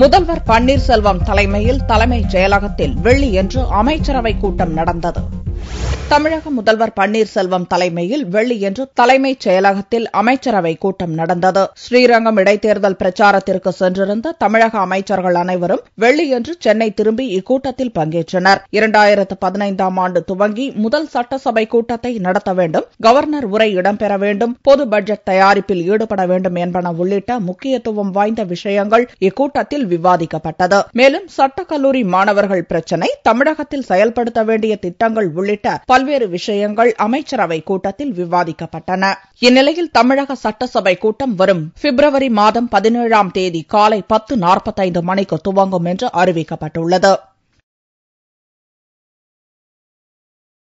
முதல்வர் பன்னீர்செல்வம் தலைமையில் தலைமைச் செயலகத்தில் வெள்ளியன்று அமைச்சரவைக் கூட்டம் நடந்தது தமிழக முதல்வர் பன்னீர்செல்வம் தலைமையில் வெள்ளியன்று தலைமைச் செயலகத்தில் அமைச்சரவை கூட்டம் நடந்தது ஸ்ரீரங்கம் இடைத்தேர்தல் பிரச்சாரத்திற்கு சென்றிருந்த தமிழக அமைச்சர்கள் அனைவரும் வெள்ளியன்று சென்னை திரும்பி இக்கூட்டத்தில் பங்கேற்றனர் இரண்டாயிரத்து பதினைந்தாம் ஆண்டு துவங்கி முதல் சட்டசபை கூட்டத்தை நடத்த வேண்டும் கவர்னர் உரை இடம்பெற வேண்டும் பொது பட்ஜெட் தயாரிப்பில் ஈடுபட வேண்டும் என்பன உள்ளிட்ட முக்கியத்துவம் வாய்ந்த விஷயங்கள் இக்கூட்டத்தில் விவாதிக்கப்பட்டது மேலும் சட்டக்கல்லூரி மாணவர்கள் பிரச்சினை தமிழகத்தில் செயல்படுத்த வேண்டிய திட்டங்கள் உள்ளிட்ட பல்வேறு விஷயங்கள் அமைச்சரவை கூட்டத்தில் விவாதிக்கப்பட்டன இந்நிலையில் தமிழக சட்டசபை கூட்டம் வரும் பிப்ரவரி மாதம் பதினேழாம் தேதி காலை பத்து நாற்பத்தைந்து மணிக்கு துவங்கும் என்று அறிவிக்கப்பட்டுள்ளது